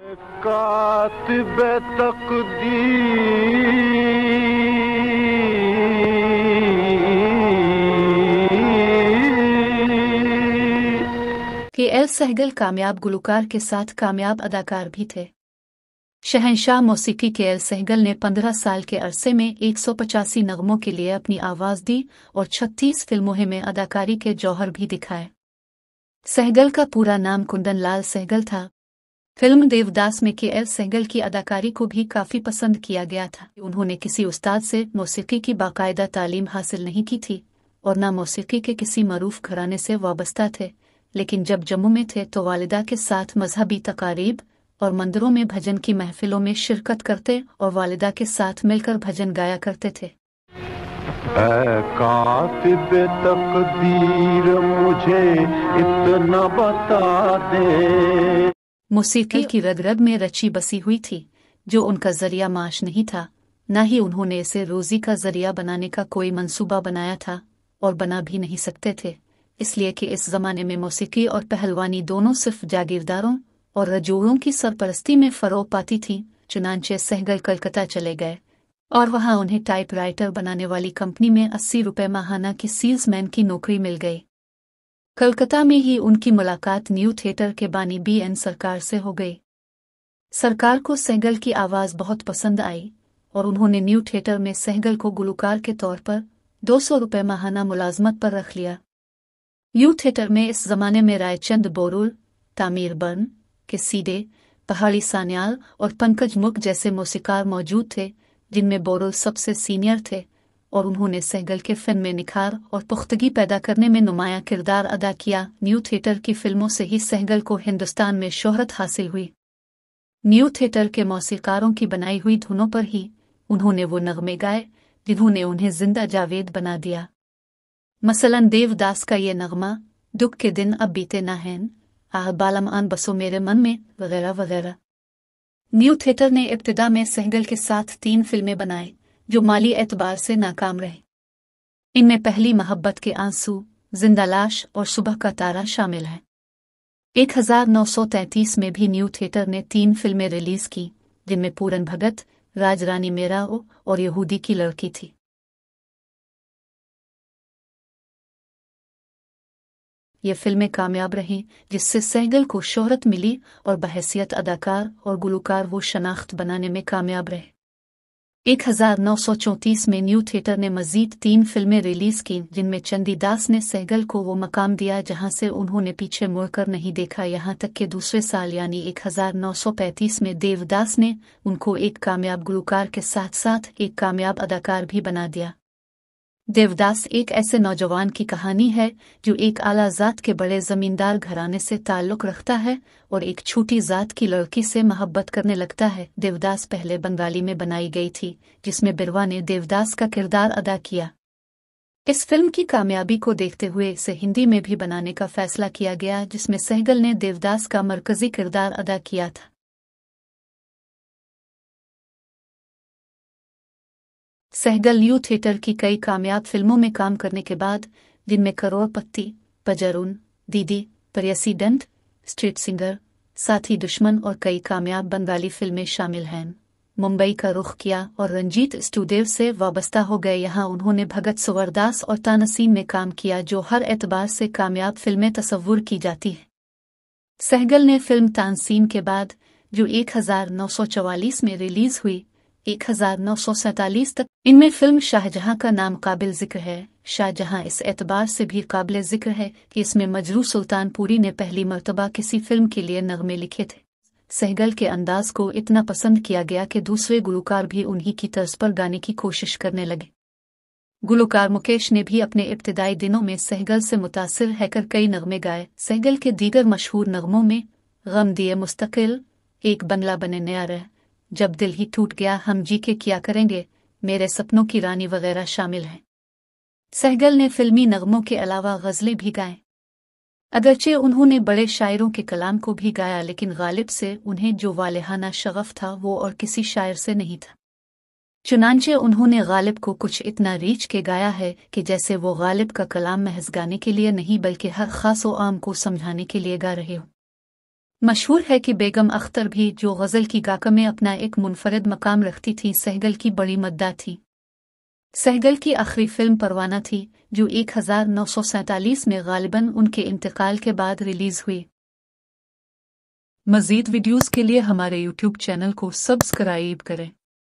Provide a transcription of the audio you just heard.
के एल सहगल कामयाब गुलकार के साथ कामयाब अदाकार भी थे शहनशाह मौसीकी के एल सहगल ने पंद्रह साल के अरसे में एक सौ पचासी नगमों के लिए अपनी आवाज़ दी और छत्तीस फिल्मों में अदाकारी के जौहर भी दिखाए सहगल का पूरा नाम कुंदन लाल सहगल था फिल्म देवदास में के एल सहगल की अदाकारी को भी काफ़ी पसंद किया गया था उन्होंने किसी उस्ताद से मौसीकी की बाकायदा तालीम हासिल नहीं की थी और न मौसीकी के किसी मरूफ घराने से वाबस्ता थे लेकिन जब जम्मू में थे तो वालदा के साथ मजहबी तकारीब और मंदिरों में भजन की महफिलों में शिरकत करते और वालदा के साथ मिलकर भजन गाया करते थे कातिब तकदीर मुझे इतना बता दे मुसीकी तो की रगरग में रची बसी हुई थी जो उनका जरिया माश नहीं था न ही उन्होंने इसे रोजी का जरिया बनाने का कोई मंसूबा बनाया था और बना भी नहीं सकते थे इसलिए कि इस जमाने में मौसीकी और पहलवानी दोनों सिर्फ जागीरदारों और रजोड़ों की सरपरस्ती में फरोग पाती थी चुनाचे सहगल कलकत्ता चले गए और वहां उन्हें टाइपराइटर बनाने वाली कंपनी में अस्सी रुपये माहाना की सेल्समैन की नौकरी मिल गई कलकत्ता में ही उनकी मुलाकात न्यू थिएटर के बानी बी एन सरकार से हो गई सरकार को सहगल की आवाज़ बहुत पसंद आई और उन्होंने न्यू थिएटर में सहगल को गुलकार के तौर पर दो सौ रुपये माहाना मुलाजमत पर रख लिया न्यू थिएटर में इस जमाने में रायचंद बोरुल तामीर बर्न के सीधे पहाड़ी सान्याल और पंकज मुख जैसे मौसीकार मौजूद थे जिनमें बोरुल सबसे सीनियर थे और उन्होंने सहगल के फिल्म में निखार और पुख्तगी पैदा करने में नुमाया किरदार अदा किया न्यू थिएटर की फिल्मों से ही सहगल को हिंदुस्तान में शोहरत हासिल हुई न्यू थिएटर के मौसीकारों की बनाई हुई धुनों पर ही उन्होंने वो नगमे गाए जिन्होंने उन्हें जिंदा जावेद बना दिया मसलन देवदास का ये नगमा दुख के दिन अब बीते ना हैं आह बालम आन बसो मेरे मन में वगैरह वगैरह न्यू थिएटर ने इब्तदा में सहगल के साथ तीन फिल्में बनाई जो माली एतबार से नाकाम रहे इनमें पहली मोहब्बत के आंसू जिंदा लाश और सुबह का तारा शामिल है 1933 में भी न्यू थिएटर ने तीन फिल्में रिलीज की जिनमें पूरन भगत राजरानी मेराओ और यहूदी की लड़की थी ये फिल्में कामयाब रहीं जिससे सहगल को शोहरत मिली और बहसियत अदाकार और गुलकार वो शनाख्त बनाने में कामयाब रहे एक हज़ार नौ सौ चौंतीस में न्यू थिएटर ने मजीद तीन फिल्में रिलीज की जिनमें चंडीदास ने सहगल को वो मकाम दिया जहां से उन्होंने पीछे मुड़कर नहीं देखा यहां तक कि दूसरे साल यानी एक हज़ार नौ सौ पैंतीस में देवदास ने उनको एक कामयाब गुरुकार के साथ साथ एक कामयाब अदाकार भी बना दिया देवदास एक ऐसे नौजवान की कहानी है जो एक आला जात के बड़े जमींदार घराने से ताल्लुक रखता है और एक छोटी जात की लड़की से मोहब्बत करने लगता है देवदास पहले बंगाली में बनाई गई थी जिसमें बिरवा ने देवदास का किरदार अदा किया इस फिल्म की कामयाबी को देखते हुए इसे हिंदी में भी बनाने का फैसला किया गया जिसमें सहगल ने देवदास का मरकजी किरदार अदा किया था सहगल यू थिएटर की कई कामयाब फिल्मों में काम करने के बाद जिनमें करोड़पत्ति पजरून दीदी परयसी डंट स्ट्रीट सिंगर साथी दुश्मन और कई कामयाब बंगाली फिल्में शामिल हैं मुंबई का रुख किया और रंजीत स्टूदेव से वाबस्ता हो गए यहाँ उन्होंने भगत सुवरदास और तानसीन में काम किया जो हर एतबार से कामयाब फिल्में तस्वूर की जाती हैं सहगल ने फिल्म तानसीन के बाद जो 1944 में रिलीज हुई एक हजार नौ सौ सैतालीस तक इनमें फिल्म शाहजहां का नाम काबिल जिक्र है शाहजहां इस एतबार से भी काबिल जिक्र है कि इसमें मजरू सुल्तानपुरी ने पहली मरतबा किसी फिल्म के लिए नगमे लिखे थे सहगल के अंदाज को इतना पसंद किया गया कि दूसरे गुलकार भी उन्हीं की तर्ज पर गाने की कोशिश करने लगे गुलकार मुकेश ने भी अपने इब्तदाई दिनों में सहगल से मुतासर हैकर कई नगमे गाए सहगल के दीगर मशहूर नगमों में गम दिए मुस्तकिल एक बंगला बने नया रह जब दिल ही टूट गया हम जी के क्या करेंगे मेरे सपनों की रानी वगैरह शामिल हैं सहगल ने फिल्मी नगमों के अलावा गज़लें भी गाए अगरचे उन्होंने बड़े शायरों के कलाम को भी गाया लेकिन गालिब से उन्हें जो वालहाना शगफ था वो और किसी शायर से नहीं था चुनानचे उन्होंने गालिब को कुछ इतना रीच के गाया है कि जैसे वो गालिब का कलाम महज गाने के लिए नहीं बल्कि हर खास आम को समझाने के लिए गा रहे हों मशहूर है कि बेगम अख्तर भी जो गज़ल की गाका में अपना एक मुनफरद मकाम रखती थी सहगल की बड़ी मद्दा थी सहगल की आखिरी फिल्म परवाना थी जो एक हज़ार नौ सौ सैतालीस में गालिबन उनके इंतकाल के बाद रिलीज़ हुई मज़ीद वीडियोज़ के लिए हमारे यूट्यूब चैनल को सब्सक्राइब करें